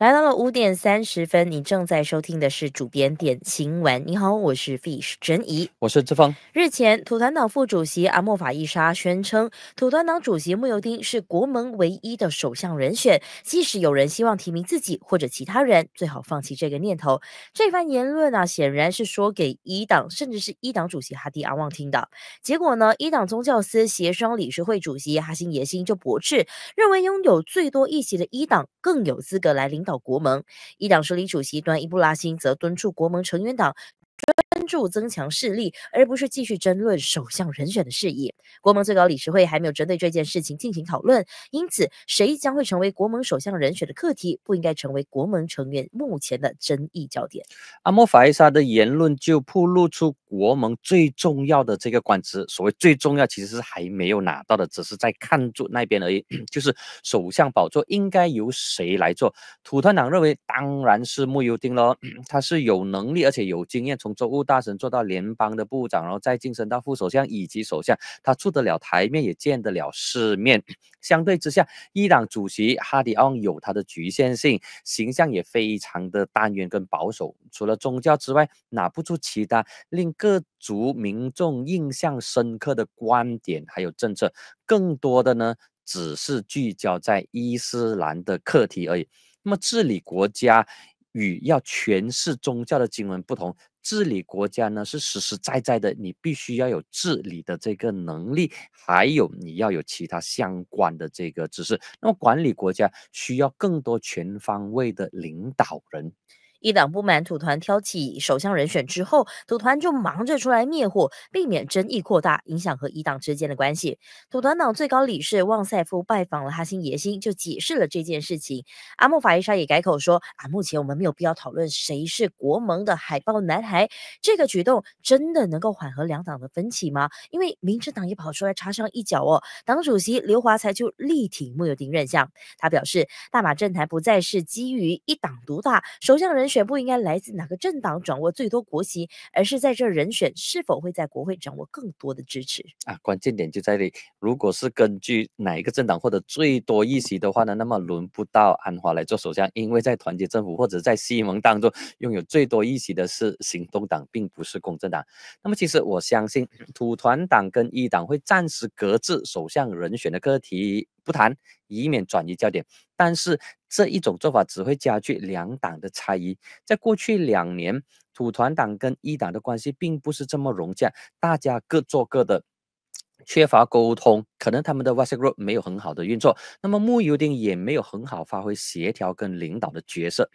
来到了五点三十分，你正在收听的是主编点新闻。你好，我是 fish 真怡，我是志芳。日前，土团党副主席阿莫法伊沙宣称，土团党主席穆尤丁是国盟唯一的首相人选，即使有人希望提名自己或者其他人，最好放弃这个念头。这番言论啊，显然是说给一党，甚至是一党主席哈迪阿旺听的。结果呢，一党宗教司协商理事会主席哈辛野心就驳斥，认为拥有最多议席的一党更有资格来领导。到国盟，一党首里主席端伊布拉辛则敦促国盟成员党。专注增强势力，而不是继续争论首相人选的事宜。国盟最高理事会还没有针对这件事情进行讨论，因此谁将会成为国盟首相人选的课题，不应该成为国盟成员目前的争议焦点。阿莫法伊莎的言论就铺露出国盟最重要的这个官职，所谓最重要，其实是还没有拿到的，只是在看住那边而已。就是首相宝座应该由谁来做？土团党认为，当然是穆尤丁了，他是有能力而且有经验。从州务大臣做到联邦的部长，然后再晋升到副首相以及首相，他出得了台面，也见得了世面。相对之下，伊朗主席哈迪昂有他的局限性，形象也非常的单元跟保守。除了宗教之外，拿不出其他令各族民众印象深刻的观点还有政策。更多的呢，只是聚焦在伊斯兰的课题而已。那么治理国家与要诠释宗教的经文不同。治理国家呢是实实在在的，你必须要有治理的这个能力，还有你要有其他相关的这个知识。那么管理国家需要更多全方位的领导人。一党不满土团挑起首相人选之后，土团就忙着出来灭火，避免争议扩大，影响和一党之间的关系。土团党最高理事旺塞夫拜访了哈辛耶心，就解释了这件事情。阿莫法伊莎也改口说：“啊，目前我们没有必要讨论谁是国盟的‘海豹男孩’。”这个举动真的能够缓和两党的分歧吗？因为民政党也跑出来插上一脚哦。党主席刘华才就力挺穆尤丁任相，他表示：“大马政坛不再是基于一党独大，首相人。”选不应该来自哪个政党掌握最多国席，而是在这人选是否会在国会掌握更多的支持啊？关键点就在这。如果是根据哪一个政党获得最多议席的话呢？那么轮不到安华来做首相，因为在团结政府或者在西盟当中拥有最多议席的是行动党，并不是公正党。那么其实我相信土团党跟一党会暂时搁置首相人选的课题不谈，以免转移焦点。但是。这一种做法只会加剧两党的差异。在过去两年，土团党跟一党的关系并不是这么融洽，大家各做各的，缺乏沟通，可能他们的 group 没有很好的运作，那么穆尤丁也没有很好发挥协调跟领导的角色。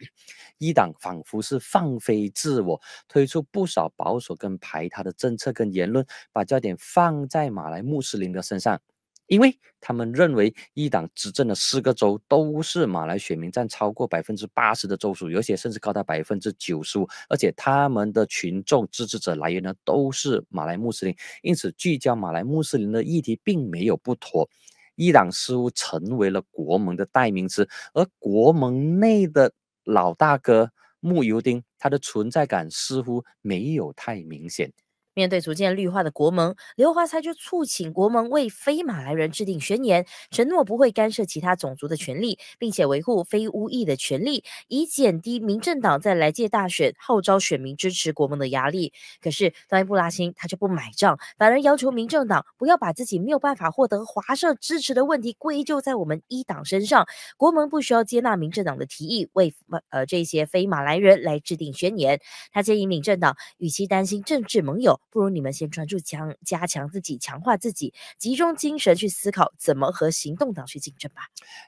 一党仿佛是放飞自我，推出不少保守跟排他的政策跟言论，把焦点放在马来穆斯林的身上。因为他们认为，一党执政的四个州都是马来选民占超过百分之八十的州属，有些甚至高达百分之九十五，而且他们的群众支持者来源呢都是马来穆斯林，因此聚焦马来穆斯林的议题并没有不妥。一党似乎成为了国盟的代名词，而国盟内的老大哥穆尤丁，他的存在感似乎没有太明显。面对逐渐绿化的国盟，刘华才就促请国盟为非马来人制定宣言，承诺不会干涉其他种族的权利，并且维护非乌裔的权利，以减低民政党在来届大选号召选民支持国盟的压力。可是，当伊布拉辛，他就不买账，反而要求民政党不要把自己没有办法获得华社支持的问题归咎在我们一党身上。国盟不需要接纳民政党的提议，为呃这些非马来人来制定宣言。他建议民政党，与其担心政治盟友。不如你们先专注强加强自己，强化自己，集中精神去思考怎么和行动党去竞争吧。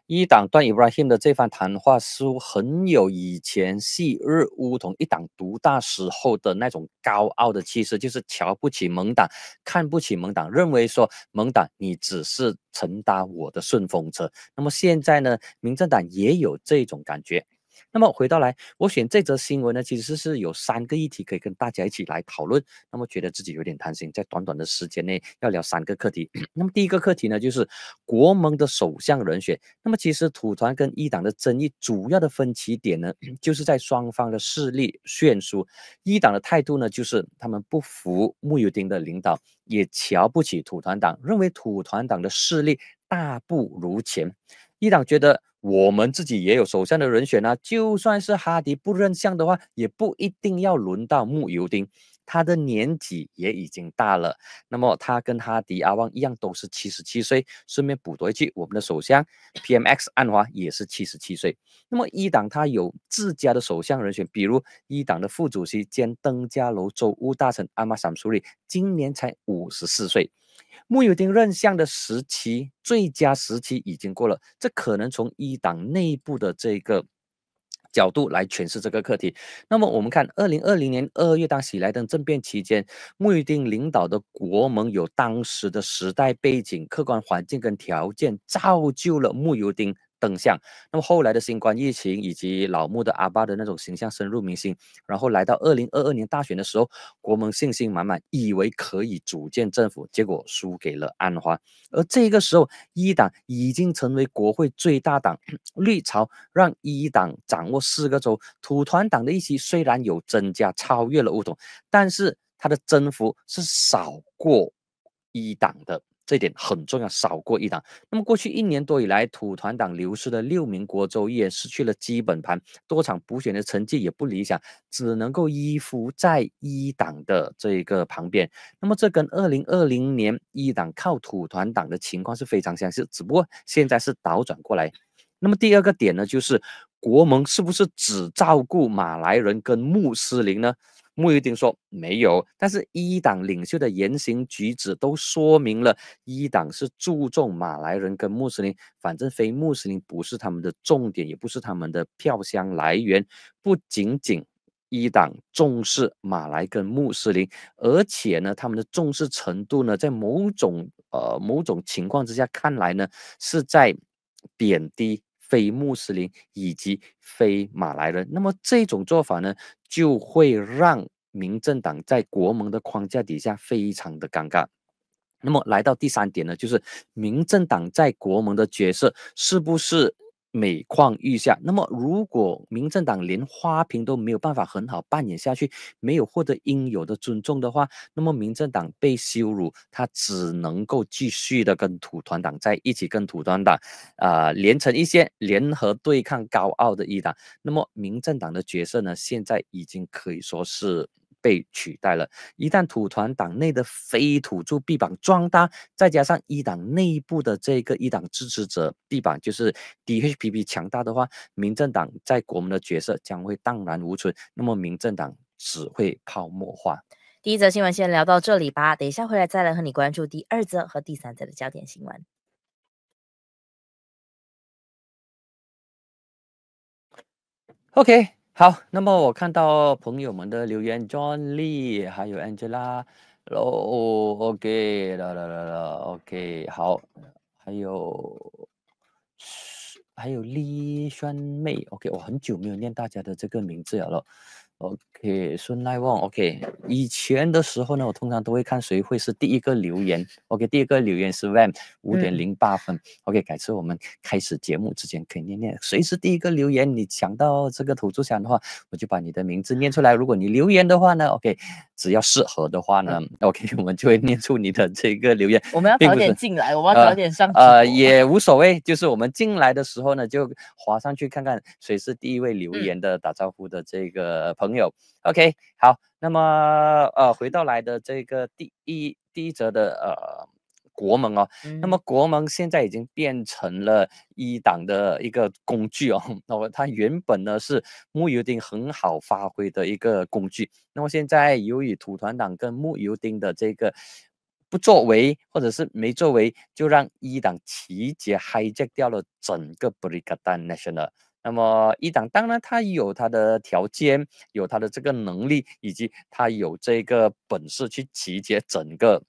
一党段宜桦 him 的这番谈话，似乎很有以前昔日乌统一党独大时候的那种高傲的气势，就是瞧不起盟党，看不起盟党，认为说盟党你只是乘搭我的顺风车。那么现在呢，民政党也有这种感觉。那么回到来，我选这则新闻呢，其实是有三个议题可以跟大家一起来讨论。那么觉得自己有点贪心，在短短的时间内要聊三个课题。那么第一个课题呢，就是国盟的首相人选。那么其实土团跟一党的争议主要的分歧点呢，就是在双方的势力悬殊。一党的态度呢，就是他们不服穆尤丁的领导，也瞧不起土团党，认为土团党的势力大不如前。伊朗觉得我们自己也有首相的人选啊，就算是哈迪不认相的话，也不一定要轮到穆尤丁，他的年纪也已经大了。那么他跟哈迪阿旺一样都是七十七岁。顺便补多一句，我们的首相 PMX 安华也是七十七岁。那么一党他有自家的首相人选，比如一党的副主席兼登加楼州务大臣阿玛姆苏里，今年才五十四岁。穆尤丁任相的时期，最佳时期已经过了，这可能从一党内部的这个角度来诠释这个课题。那么，我们看二零二零年二月当喜来登政变期间，穆尤丁领导的国盟有当时的时代背景、客观环境跟条件，造就了穆尤丁。等相，那么后来的新冠疫情以及老木的阿爸的那种形象深入民心，然后来到二零二二年大选的时候，国盟信心满满，以为可以组建政府，结果输给了安华。而这个时候，一党已经成为国会最大党，绿潮让一党掌握四个州，土团党的预席虽然有增加，超越了乌统，但是它的增幅是少过一党的。这点很重要，少过一档。那么过去一年多以来，土团党流失了六名国州议员，失去了基本盘，多场补选的成绩也不理想，只能够依附在一党的这一个旁边。那么这跟二零二零年一党靠土团党的情况是非常相似，只不过现在是倒转过来。那么第二个点呢，就是国盟是不是只照顾马来人跟穆斯林呢？穆尤丁说没有，但是一党领袖的言行举止都说明了一党是注重马来人跟穆斯林，反正非穆斯林不是他们的重点，也不是他们的票箱来源。不仅仅一党重视马来跟穆斯林，而且呢，他们的重视程度呢，在某种呃某种情况之下看来呢，是在贬低。非穆斯林以及非马来人，那么这种做法呢，就会让民政党在国盟的框架底下非常的尴尬。那么来到第三点呢，就是民政党在国盟的角色是不是？每况愈下。那么，如果民政党连花瓶都没有办法很好扮演下去，没有获得应有的尊重的话，那么民政党被羞辱，他只能够继续的跟土团党在一起，跟土团党，呃，连成一些联合对抗高傲的一党。那么，民政党的角色呢，现在已经可以说是。被取代了。一旦土团党内的非土著臂膀壮大，再加上一党内部的这个一党支持者臂膀，就是 DHPP 强大的话，民政党在国门的角色将会荡然无存。那么，民政党只会泡沫化。第一则新闻先聊到这里吧，等一下回来再来和你关注第二则和第三则的焦点新闻。OK。好，那么我看到朋友们的留言，Johnny，还有 Angela，后 o k 啦啦啦啦，OK，好，还有，还有李宣妹，OK，我很久没有念大家的这个名字了。OK，顺赖旺。OK，以前的时候呢，我通常都会看谁会是第一个留言。OK，第一个留言是 Van，五点零八分。OK，改次我们开始节目之前可以念念谁是第一个留言。你抢到这个土著箱的话，我就把你的名字念出来。如果你留言的话呢，OK，只要适合的话呢，OK，我们就会念出你的这个留言。我们要早点进来，我们 要早点上。呃，也无所谓，就是我们进来的时候呢，就划上去看看谁是第一位留言的打招呼的这个朋。朋友，OK，好，那么呃，回到来的这个第一第一则的呃国盟哦，那么国盟现在已经变成了一党的一个工具哦，那么它原本呢是穆尤丁很好发挥的一个工具，那么现在由于土团党跟穆尤丁的这个不作为或者是没作为，就让一党直接 hijack 掉了整个布里格丹 National。那么一党当然他有他的条件，有他的这个能力，以及他有这个本事去集结整个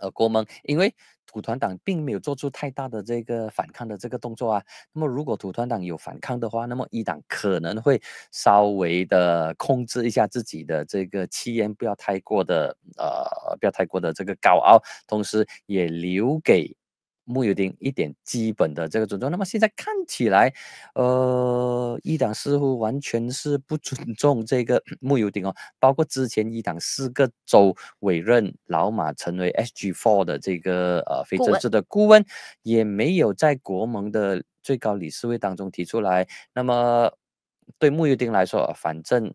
呃国盟，因为土团党并没有做出太大的这个反抗的这个动作啊。那么如果土团党有反抗的话，那么一党可能会稍微的控制一下自己的这个气焰，不要太过的呃，不要太过的这个高傲，同时也留给。木尤丁一点基本的这个尊重，那么现在看起来，呃，一党似乎完全是不尊重这个 木尤丁哦，包括之前一党四个州委任老马成为 SG Four 的这个呃非正式的顾问，也没有在国盟的最高理事会当中提出来。那么对木尤丁来说，反正。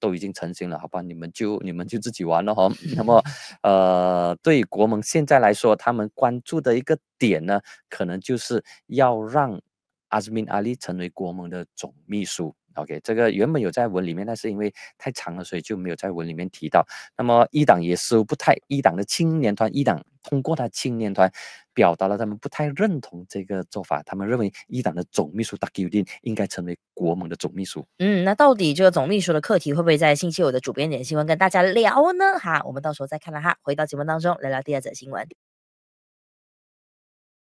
都已经成型了，好吧，你们就你们就自己玩了哈。那么，呃，对国盟现在来说，他们关注的一个点呢，可能就是要让阿斯敏阿利成为国盟的总秘书。OK，这个原本有在文里面，但是因为太长了，所以就没有在文里面提到。那么一党也是不太一党的青年团，一党。通过他青年团，表达了他们不太认同这个做法。他们认为，一党的总秘书达 e l 丁应该成为国盟的总秘书。嗯，那到底这个总秘书的课题会不会在星期五的主编点新闻跟大家聊呢？哈，我们到时候再看了哈。回到节目当中，聊聊第二则新闻。